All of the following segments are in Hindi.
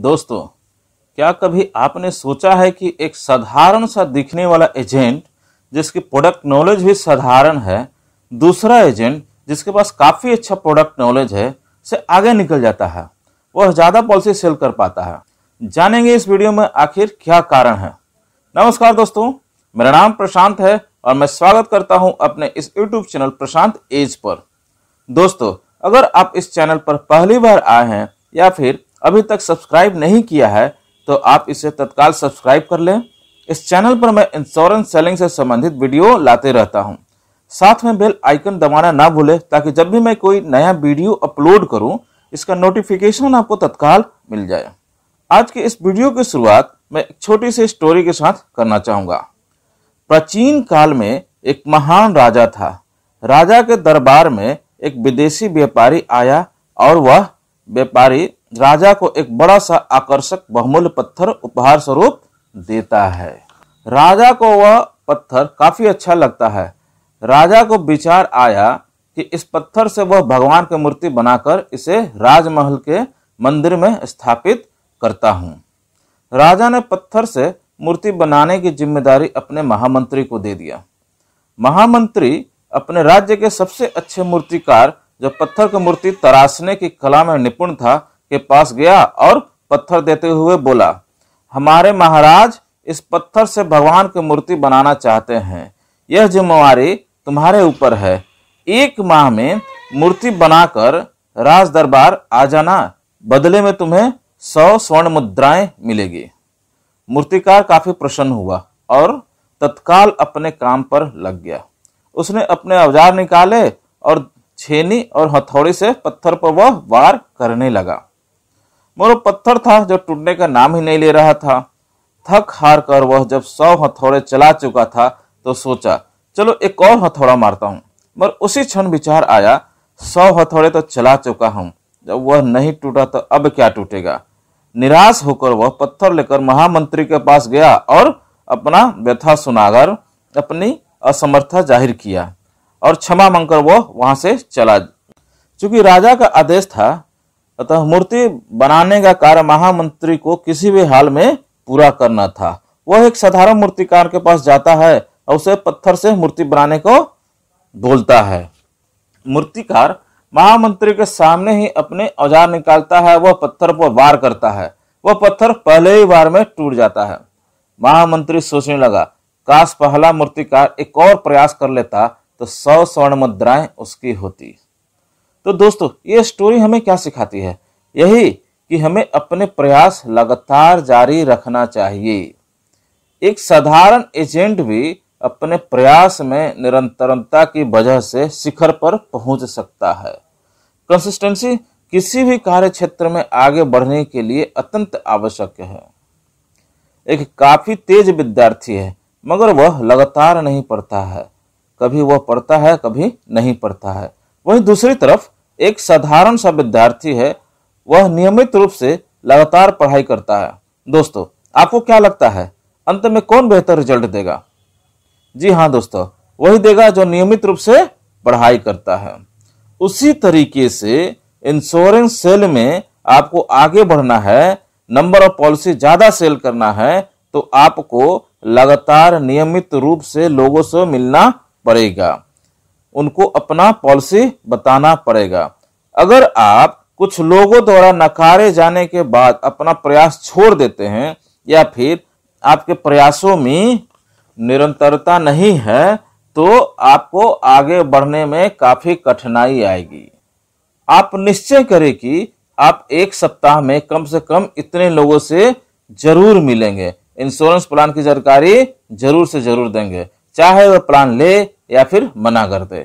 दोस्तों क्या कभी आपने सोचा है कि एक साधारण सा दिखने वाला एजेंट जिसकी प्रोडक्ट नॉलेज भी साधारण है दूसरा एजेंट जिसके पास काफ़ी अच्छा प्रोडक्ट नॉलेज है से आगे निकल जाता है वह ज़्यादा पॉलिसी सेल कर पाता है जानेंगे इस वीडियो में आखिर क्या कारण है नमस्कार दोस्तों मेरा नाम प्रशांत है और मैं स्वागत करता हूं अपने इस यूट्यूब चैनल प्रशांत एज पर दोस्तों अगर आप इस चैनल पर पहली बार आए हैं या फिर अभी तक सब्सक्राइब नहीं किया है तो आप इसे तत्काल सब्सक्राइब कर लें इस चैनल पर मैं इंश्योरेंस सेलिंग से संबंधित वीडियो लाते रहता हूं। साथ में बेल आइकन दबाना ना भूलें ताकि जब भी मैं कोई नया वीडियो अपलोड करूं इसका नोटिफिकेशन आपको तत्काल मिल जाए आज के इस वीडियो की शुरुआत मैं एक छोटी सी स्टोरी के साथ करना चाहूँगा प्राचीन काल में एक महान राजा था राजा के दरबार में एक विदेशी व्यापारी आया और वह व्यापारी राजा को एक बड़ा सा आकर्षक बहुमूल्य पत्थर उपहार स्वरूप देता है राजा को वह पत्थर काफी अच्छा लगता है राजा को विचार आया कि इस पत्थर से वह भगवान की मूर्ति बनाकर इसे राजमहल के मंदिर में स्थापित करता हूँ राजा ने पत्थर से मूर्ति बनाने की जिम्मेदारी अपने महामंत्री को दे दिया महामंत्री अपने राज्य के सबसे अच्छे मूर्तिकार जो पत्थर की मूर्ति तराशने की कला में निपुण था के पास गया और पत्थर देते हुए बोला हमारे महाराज इस पत्थर से भगवान की मूर्ति बनाना चाहते हैं यह जिम्मेवारी तुम्हारे ऊपर है एक माह में मूर्ति बनाकर राज दरबार आ जाना बदले में तुम्हें सौ स्वर्ण मुद्राएं मिलेगी मूर्तिकार काफी प्रसन्न हुआ और तत्काल अपने काम पर लग गया उसने अपने औजार निकाले और छेनी और हथौड़ी से पत्थर पर वह वार करने लगा मोरो पत्थर था जो टूटने का नाम ही नहीं ले रहा था थक हार कर वह जब सौ हथौड़े चला चुका था तो सोचा चलो एक और हथौड़ा मारता हूँ मगर उसी क्षण विचार आया सौ हथौड़े तो चला चुका हूँ जब वह नहीं टूटा तो अब क्या टूटेगा निराश होकर वह पत्थर लेकर महामंत्री के पास गया और अपना व्यथा सुनाकर अपनी असमर्थता जाहिर किया और क्षमा मांगकर वह वहां से चला चूंकि राजा का आदेश था अतः मूर्ति बनाने का कार्य महामंत्री को किसी भी हाल में पूरा करना था वह एक साधारण मूर्तिकार के पास जाता है और उसे पत्थर से मूर्ति बनाने को बोलता है मूर्तिकार महामंत्री के सामने ही अपने औजार निकालता है वह पत्थर पर वार करता है वह पत्थर पहले ही बार में टूट जाता है महामंत्री सोचने लगा काश पहला मूर्तिकार एक और प्रयास कर लेता तो सौ स्वर्ण मुद्राएं उसकी होती तो दोस्तों ये स्टोरी हमें क्या सिखाती है यही कि हमें अपने प्रयास लगातार जारी रखना चाहिए एक साधारण एजेंट भी अपने प्रयास में निरंतरता की वजह से शिखर पर पहुंच सकता है कंसिस्टेंसी किसी भी कार्य क्षेत्र में आगे बढ़ने के लिए अत्यंत आवश्यक है एक काफी तेज विद्यार्थी है मगर वह लगातार नहीं पढ़ता है कभी वह पढ़ता है कभी नहीं पढ़ता है वहीं दूसरी तरफ एक साधारण सा विद्यार्थी है वह नियमित रूप से लगातार पढ़ाई करता है दोस्तों आपको क्या लगता है अंत में कौन बेहतर रिजल्ट देगा जी हाँ दोस्तों वही देगा जो नियमित रूप से पढ़ाई करता है उसी तरीके से इंश्योरेंस सेल में आपको आगे बढ़ना है नंबर ऑफ पॉलिसी ज़्यादा सेल करना है तो आपको लगातार नियमित रूप से लोगों से मिलना पड़ेगा उनको अपना पॉलिसी बताना पड़ेगा अगर आप कुछ लोगों द्वारा नकारे जाने के बाद अपना प्रयास छोड़ देते हैं या फिर आपके प्रयासों में निरंतरता नहीं है तो आपको आगे बढ़ने में काफ़ी कठिनाई आएगी आप निश्चय करें कि आप एक सप्ताह में कम से कम इतने लोगों से जरूर मिलेंगे इंश्योरेंस प्लान की जानकारी जरूर से जरूर देंगे चाहे वह प्लान ले या फिर मना कर दे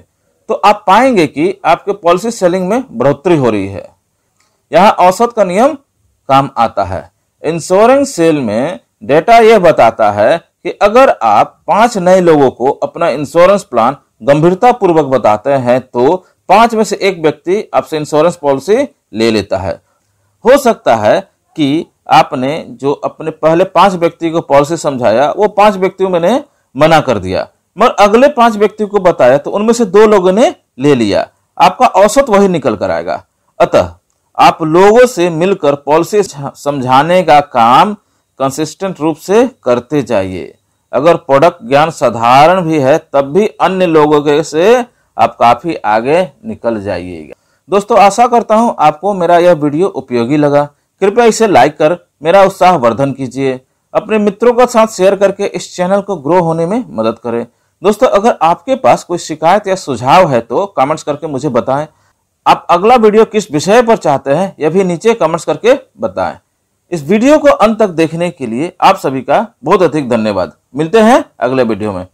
तो आप पाएंगे कि आपके पॉलिसी सेलिंग में बढ़ोतरी हो रही है यहां औसत का नियम काम आता है इंश्योरेंस सेल में डेटा यह बताता है कि अगर आप पांच नए लोगों को अपना इंश्योरेंस प्लान गंभीरतापूर्वक बताते हैं तो पांच में से एक व्यक्ति आपसे इंश्योरेंस पॉलिसी ले लेता है हो सकता है कि आपने जो अपने पहले पांच व्यक्ति को पॉलिसी समझाया वो पांच व्यक्तियों मैंने मना कर दिया मगर अगले पांच व्यक्ति को बताया तो उनमें से दो लोगों ने ले लिया आपका औसत वही निकल कर आएगा अतः आप लोगों से मिलकर पॉलिसी समझाने का काम कंसिस्टेंट रूप से करते जाइए अगर प्रोडक्ट ज्ञान साधारण भी है तब भी अन्य लोगों के से आप काफी आगे निकल जाइएगा दोस्तों आशा करता हूं आपको मेरा यह वीडियो उपयोगी लगा कृपया इसे लाइक कर मेरा उत्साह वर्धन कीजिए अपने मित्रों के साथ शेयर करके इस चैनल को ग्रो होने में मदद करें दोस्तों अगर आपके पास कोई शिकायत या सुझाव है तो कमेंट्स करके मुझे बताएं आप अगला वीडियो किस विषय पर चाहते हैं यह भी नीचे कमेंट्स करके बताएं इस वीडियो को अंत तक देखने के लिए आप सभी का बहुत अधिक धन्यवाद मिलते हैं अगले वीडियो में